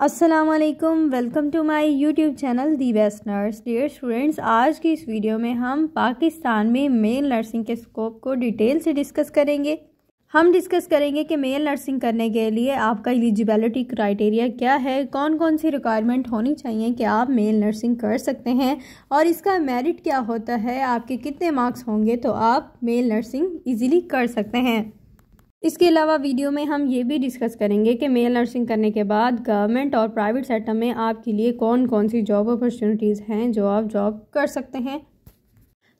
Aslam welcome to my YouTube channel the best nurse dear students आज की इस video में हम पाकिस्तान में मेल नर्सिंग के स्कोप को डिटेल से डिस्कस करेंगे हम डिस्कस करेंगे कि मेल नर्सिंग करने के लिए आपका एलिजिबिलिटी क्राइटेरिया क्या है कौन कौन सी रिक्वायरमेंट होनी चाहिए कि आप मेल नर्सिंग कर सकते हैं और इसका मेरिट क्या होता है आपके कितने मार्क्स होंगे तो आप मेल नर्सिंग ईजीली कर सकते हैं इसके अलावा वीडियो में हम ये भी डिस्कस करेंगे कि मेल नर्सिंग करने के बाद गवर्नमेंट और प्राइवेट सेक्टर में आपके लिए कौन कौन सी जॉब अपॉर्चुनिटीज़ हैं जो आप जॉब कर सकते हैं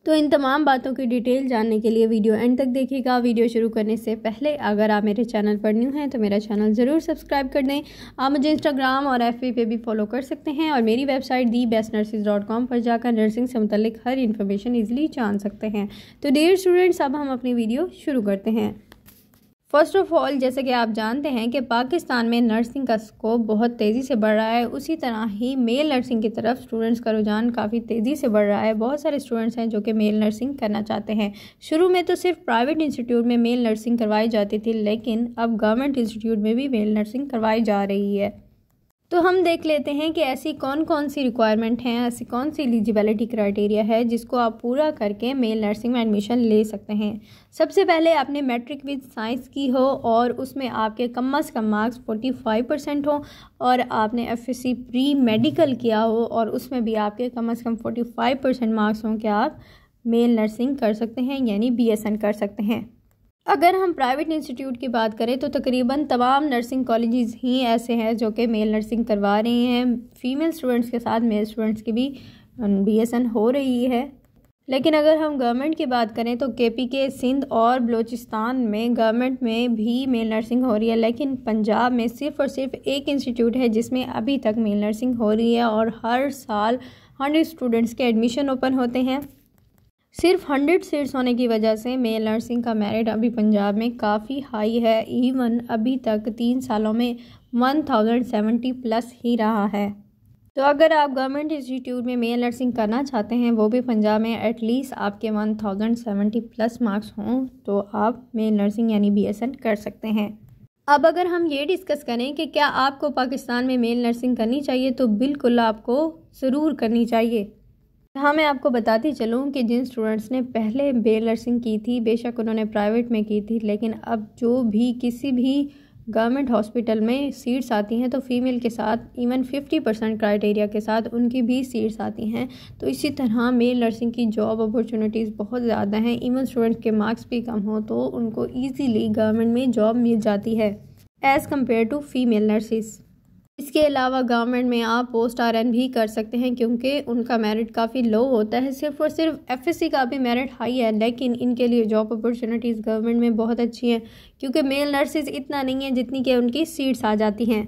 तो इन तमाम बातों की डिटेल जानने के लिए वीडियो एंड तक देखिएगा वीडियो शुरू करने से पहले अगर आप मेरे चैनल पर न्यू हैं तो मेरा चैनल ज़रूर सब्सक्राइब कर दें आप मुझे इंस्टाग्राम और एफ पे भी फॉलो कर सकते हैं और मेरी website the best nurses dot com पर जाकर नर्सिंग से मुतलिक हर इन्फॉर्मेशन ईजिली जान सकते हैं तो डेयर स्टूडेंट्स अब हम अपनी वीडियो शुरू करते हैं फ़र्स्ट ऑफ़ ऑल जैसे कि आप जानते हैं कि पाकिस्तान में नर्सिंग का स्कोप बहुत तेज़ी से बढ़ रहा है उसी तरह ही मेल नर्सिंग की तरफ स्टूडेंट्स का रुझान काफ़ी तेज़ी से बढ़ रहा है बहुत सारे स्टूडेंट्स हैं जो कि मेल नर्सिंग करना चाहते हैं शुरू में तो सिर्फ प्राइवेट इंस्टीट्यूट में मेल नर्सिंग करवाई जाती थी लेकिन अब गवर्नमेंट इंस्टीट्यूट में भी मेल नर्सिंग करवाई जा रही है तो हम देख लेते हैं कि ऐसी कौन कौन सी रिक्वायरमेंट हैं ऐसी कौन सी एलिजिबिलिटी क्राइटेरिया है जिसको आप पूरा करके मेल नर्सिंग में एडमिशन ले सकते हैं सबसे पहले आपने मैट्रिक विद साइंस की हो और उसमें आपके कम अज़ कम मार्क्स फोर्टी फाइव परसेंट हो और आपने एफ प्री मेडिकल किया हो और उसमें भी आपके कम अज़ कम फोर्टी फाइव परसेंट मार्क्स हों कि आप मेल नर्सिंग कर सकते हैं यानी बी कर सकते हैं अगर हम प्राइवेट इंस्टीट्यूट की बात करें तो तकरीबन तमाम नर्सिंग कॉलेजेस ही ऐसे हैं जो कि मेल नर्सिंग करवा रहे हैं फ़ीमेल स्टूडेंट्स के साथ मेल स्टूडेंट्स की भी बी हो रही है लेकिन अगर हम गवर्नमेंट की बात करें तो के पी के सिंध और बलूचिस्तान में गवर्नमेंट में भी मेल नर्सिंग हो रही है लेकिन पंजाब में सिर्फ और सिर्फ एक इंस्टीट्यूट है जिसमें अभी तक मेल नर्सिंग हो रही है और हर साल हंड्रेड स्टूडेंट्स के एडमिशन ओपन होते हैं सिर्फ हंड्रेड सीट्स होने की वजह से मेल नर्सिंग का मेरिट अभी पंजाब में काफ़ी हाई है इवन अभी तक तीन सालों में वन थाउजेंड सेवेंटी प्लस ही रहा है तो अगर आप गवर्नमेंट इंस्टीट्यूट में मेल नर्सिंग करना चाहते हैं वो भी पंजाब में एटलीस्ट आपके one thousand seventy plus marks हों तो आप मेल नर्सिंग यानी बी एस एन कर सकते हैं अब अगर हम ये डिस्कस करें कि क्या आपको पाकिस्तान में मेल नर्सिंग करनी चाहिए तो बिल्कुल आपको ज़रूर करनी चाहिए यहाँ मैं आपको बताती चलूँ कि जिन स्टूडेंट्स ने पहले बे नर्सिंग की थी बेशक उन्होंने प्राइवेट में की थी लेकिन अब जो भी किसी भी गवर्नमेंट हॉस्पिटल में सीट्स आती हैं तो फीमेल के साथ इवन 50 परसेंट क्राइटेरिया के साथ उनकी भी सीट्स आती हैं तो इसी तरह मेल नर्सिंग की जॉब अपॉर्चुनिटीज़ बहुत ज़्यादा हैं इवन स्टूडेंट्स के मार्क्स भी कम हो तो उनको ईजीली गवर्नमेंट में जॉब मिल जाती है as compare to female nurses इसके अलावा गवर्नमेंट में आप पोस्ट आर एन भी कर सकते हैं क्योंकि उनका मेरिट काफ़ी लो होता है सिर्फ और सिर्फ एफ एस सी का भी मेरिट हाई है लेकिन इनके लिए जॉब अपॉर्चुनिटीज़ गवर्नमेंट में बहुत अच्छी हैं क्योंकि मेल नर्सेज इतना नहीं है जितनी कि उनकी सीट्स आ जाती हैं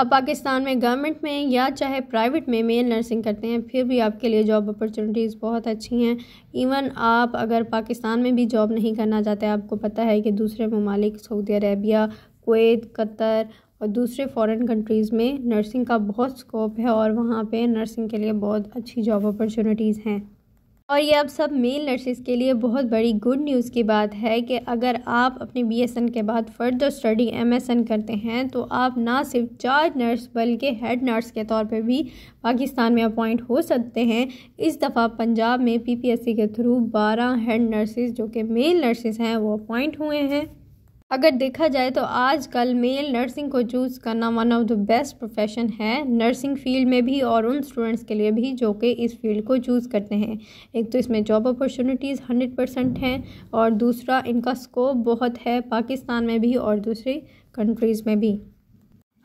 आप पाकिस्तान में गवर्नमेंट में या चाहे प्राइवेट में मेल नर्सिंग करते हैं फिर भी आपके लिए जॉब अपॉर्चुनिटीज़ बहुत अच्छी हैं इवन आप अगर पाकिस्तान में भी जॉब नहीं करना चाहते आपको पता है कि दूसरे ममालिक सऊदी अरेबिया कुवैत कतर और दूसरे फॉरेन कंट्रीज़ में नर्सिंग का बहुत स्कोप है और वहाँ पे नर्सिंग के लिए बहुत अच्छी जॉब अपॉर्चुनिटीज़ हैं और ये अब सब मेल नर्सिस के लिए बहुत बड़ी गुड न्यूज़ की बात है कि अगर आप अपने एन के बाद फर्दर स्टडी एन करते हैं तो आप ना सिर्फ चार्ज नर्स बल्कि हेड नर्स के तौर पर भी पाकिस्तान में अपॉइंट हो सकते हैं इस दफ़ा पंजाब में सी के थ्रू 12 हेड नर्सिस जो कि मेल नर्सिस हैं वो अपॉइंट हुए हैं अगर देखा जाए तो आजकल मेल नर्सिंग को चूज़ करना one of the best profession है नर्सिंग फील्ड में भी और उन स्टूडेंट्स के लिए भी जो कि इस फील्ड को चूज़ करते हैं एक तो इसमें जॉब अपॉर्चुनिटीज़ हंड्रेड परसेंट हैं और दूसरा इनका स्कोप बहुत है पाकिस्तान में भी और दूसरी कंट्रीज़ में भी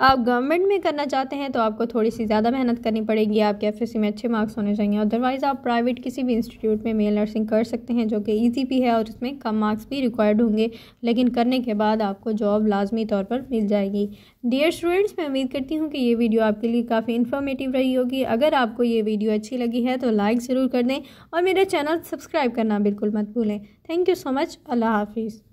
आप गवर्नमेंट में करना चाहते हैं तो आपको थोड़ी सी ज़्यादा मेहनत करनी पड़ेगी आपके एफ में अच्छे मार्क्स होने चाहिए अदरवाइज़ आप प्राइवेट किसी भी इंस्टीट्यूट में मेल नर्सिंग कर सकते हैं जो कि ईजी भी है और उसमें कम मार्क्स भी रिक्वायर्ड होंगे लेकिन करने के बाद आपको जॉब लाजमी तौर पर मिल जाएगी डियर स्टूडेंट्स मैं उम्मीद करती हूँ कि ये वीडियो आपके लिए काफ़ी इन्फॉर्मेटिव रही होगी अगर आपको ये वीडियो अच्छी लगी है तो लाइक ज़रूर कर दें और मेरा चैनल सब्सक्राइब करना बिल्कुल मत भूलें थैंक यू सो मच अल्लाह हाफिज़